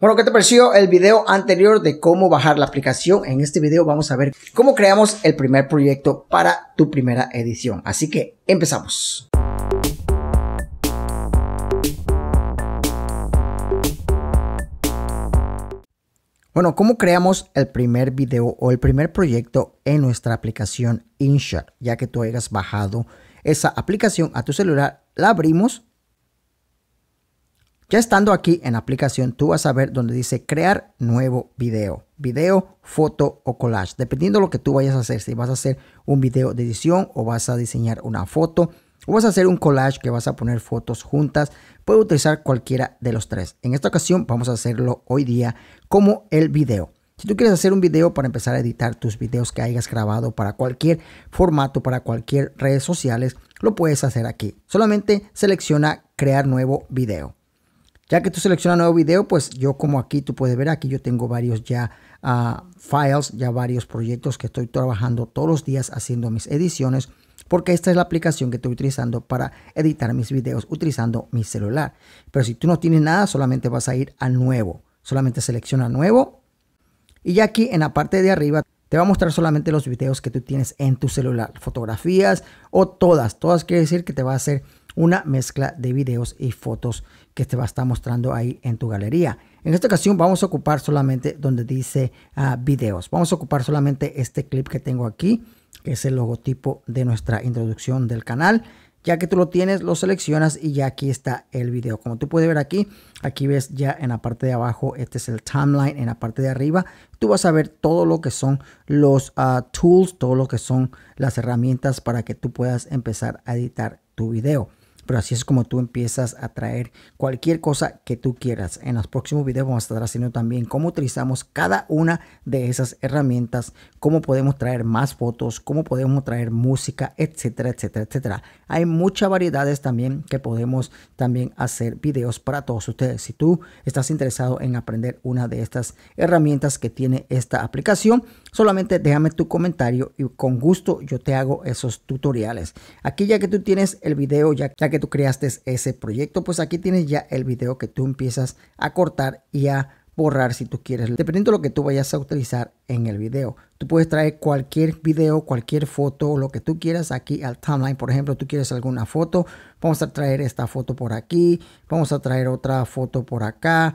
Bueno, ¿qué te pareció el video anterior de cómo bajar la aplicación? En este video vamos a ver cómo creamos el primer proyecto para tu primera edición. Así que empezamos. Bueno, ¿cómo creamos el primer video o el primer proyecto en nuestra aplicación InShot? Ya que tú hayas bajado esa aplicación a tu celular, la abrimos ya estando aquí en la aplicación, tú vas a ver donde dice crear nuevo video, video, foto o collage, dependiendo de lo que tú vayas a hacer, si vas a hacer un video de edición o vas a diseñar una foto o vas a hacer un collage que vas a poner fotos juntas, puedes utilizar cualquiera de los tres. En esta ocasión vamos a hacerlo hoy día como el video. Si tú quieres hacer un video para empezar a editar tus videos que hayas grabado para cualquier formato, para cualquier redes sociales, lo puedes hacer aquí. Solamente selecciona crear nuevo video. Ya que tú seleccionas nuevo video, pues yo como aquí tú puedes ver, aquí yo tengo varios ya ah, files, ya varios proyectos que estoy trabajando todos los días haciendo mis ediciones, porque esta es la aplicación que estoy utilizando para editar mis videos utilizando mi celular. Pero si tú no tienes nada, solamente vas a ir a nuevo, solamente selecciona nuevo y ya aquí en la parte de arriba te va a mostrar solamente los videos que tú tienes en tu celular, fotografías o todas, todas quiere decir que te va a hacer una mezcla de videos y fotos que te va a estar mostrando ahí en tu galería. En esta ocasión vamos a ocupar solamente donde dice ah, videos. Vamos a ocupar solamente este clip que tengo aquí, que es el logotipo de nuestra introducción del canal. Ya que tú lo tienes, lo seleccionas y ya aquí está el video. Como tú puedes ver aquí, aquí ves ya en la parte de abajo, este es el timeline, en la parte de arriba, tú vas a ver todo lo que son los ah, tools, todo lo que son las herramientas para que tú puedas empezar a editar tu video pero así es como tú empiezas a traer cualquier cosa que tú quieras. En los próximos videos vamos a estar haciendo también cómo utilizamos cada una de esas herramientas, cómo podemos traer más fotos, cómo podemos traer música, etcétera, etcétera, etcétera. Hay muchas variedades también que podemos también hacer videos para todos ustedes. Si tú estás interesado en aprender una de estas herramientas que tiene esta aplicación, solamente déjame tu comentario y con gusto yo te hago esos tutoriales. Aquí ya que tú tienes el video, ya, ya que tú creaste ese proyecto, pues aquí tienes ya el video que tú empiezas a cortar y a borrar si tú quieres, dependiendo lo que tú vayas a utilizar en el video. Tú puedes traer cualquier video, cualquier foto, lo que tú quieras aquí al timeline. Por ejemplo, tú quieres alguna foto, vamos a traer esta foto por aquí, vamos a traer otra foto por acá,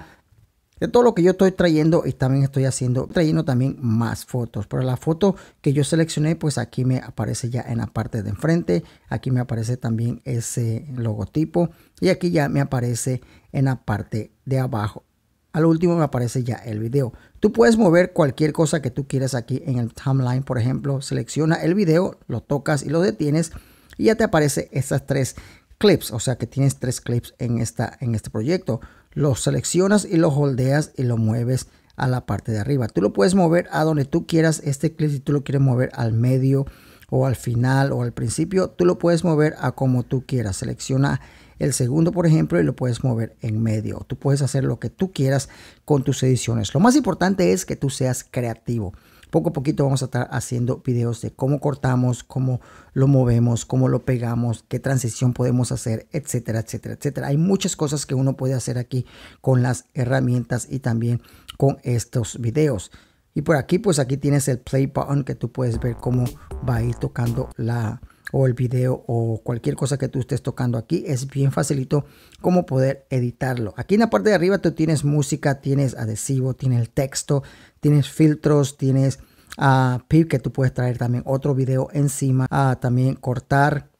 de todo lo que yo estoy trayendo y también estoy haciendo, trayendo también más fotos. Pero la foto que yo seleccioné, pues aquí me aparece ya en la parte de enfrente. Aquí me aparece también ese logotipo y aquí ya me aparece en la parte de abajo. Al último me aparece ya el video. Tú puedes mover cualquier cosa que tú quieras aquí en el timeline, por ejemplo. Selecciona el video, lo tocas y lo detienes y ya te aparece estas tres clips, o sea que tienes tres clips en, esta, en este proyecto. Los seleccionas y los holdeas y lo mueves a la parte de arriba. Tú lo puedes mover a donde tú quieras este clip, si tú lo quieres mover al medio o al final o al principio, tú lo puedes mover a como tú quieras. Selecciona el segundo, por ejemplo, y lo puedes mover en medio. Tú puedes hacer lo que tú quieras con tus ediciones. Lo más importante es que tú seas creativo poco a poquito vamos a estar haciendo videos de cómo cortamos, cómo lo movemos, cómo lo pegamos, qué transición podemos hacer, etcétera, etcétera, etcétera. Hay muchas cosas que uno puede hacer aquí con las herramientas y también con estos videos. Y por aquí, pues aquí tienes el play button que tú puedes ver cómo va a ir tocando la, o el video o cualquier cosa que tú estés tocando aquí. Es bien facilito como poder editarlo. Aquí en la parte de arriba tú tienes música, tienes adhesivo, tienes el texto, tienes filtros, tienes a ah, que tú puedes traer también otro video encima, ah, también cortar,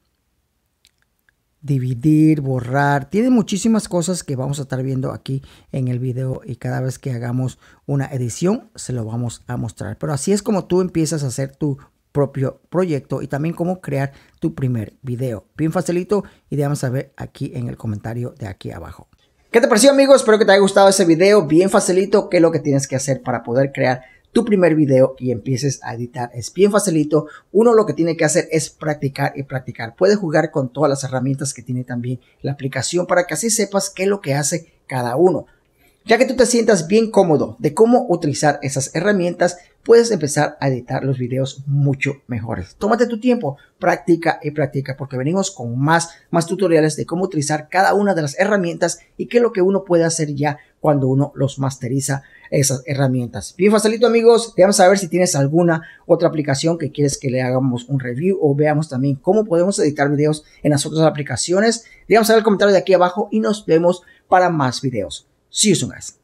dividir, borrar. Tiene muchísimas cosas que vamos a estar viendo aquí en el video y cada vez que hagamos una edición se lo vamos a mostrar. Pero así es como tú empiezas a hacer tu propio proyecto y también cómo crear tu primer video. Bien facilito y a saber aquí en el comentario de aquí abajo. ¿Qué te pareció amigos? Espero que te haya gustado ese video. Bien facilito, qué es lo que tienes que hacer para poder crear tu primer video y empieces a editar. Es bien facilito. Uno lo que tiene que hacer es practicar y practicar. Puedes jugar con todas las herramientas que tiene también la aplicación para que así sepas qué es lo que hace cada uno. Ya que tú te sientas bien cómodo de cómo utilizar esas herramientas, puedes empezar a editar los videos mucho mejores. Tómate tu tiempo, practica y practica, porque venimos con más, más tutoriales de cómo utilizar cada una de las herramientas y qué es lo que uno puede hacer ya cuando uno los masteriza esas herramientas. Bien facilito amigos, déjame saber si tienes alguna otra aplicación que quieres que le hagamos un review o veamos también cómo podemos editar videos en las otras aplicaciones. Déjame saber el comentario de aquí abajo y nos vemos para más videos. 是一种爱。